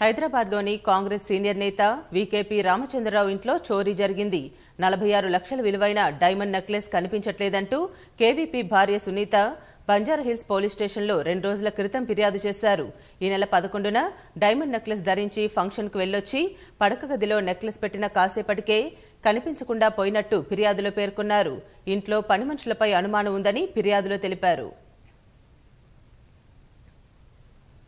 హైదరాబాద్లోని కాంగ్రెస్ సీనియర్ నేత వీకేపీ రామచంద్రరావు ఇంట్లో చోరీ జరిగింది నలభై ఆరు లక్షల విలువైన డైమండ్ నెక్లెస్ కనిపించట్లేదంటూ కేవీపీ భార్య సునీత బంజారాహిల్స్ పోలీస్ స్టేషన్లో రెండు రోజుల క్రితం ఫిర్యాదు చేశారు ఈ నెల పదకొండున డైమండ్ నెక్లెస్ ధరించి ఫంక్షన్కు వెళ్లొచ్చి పడక గదిలో నెక్లెస్ పెట్టిన కాసేపటికే కనిపించకుండా పోయినట్టు ఫిర్యాదులో పేర్కొన్నారు ఇంట్లో పని మనుషులపై అనుమానం ఉందని ఫిర్యాదులో తెలిపారు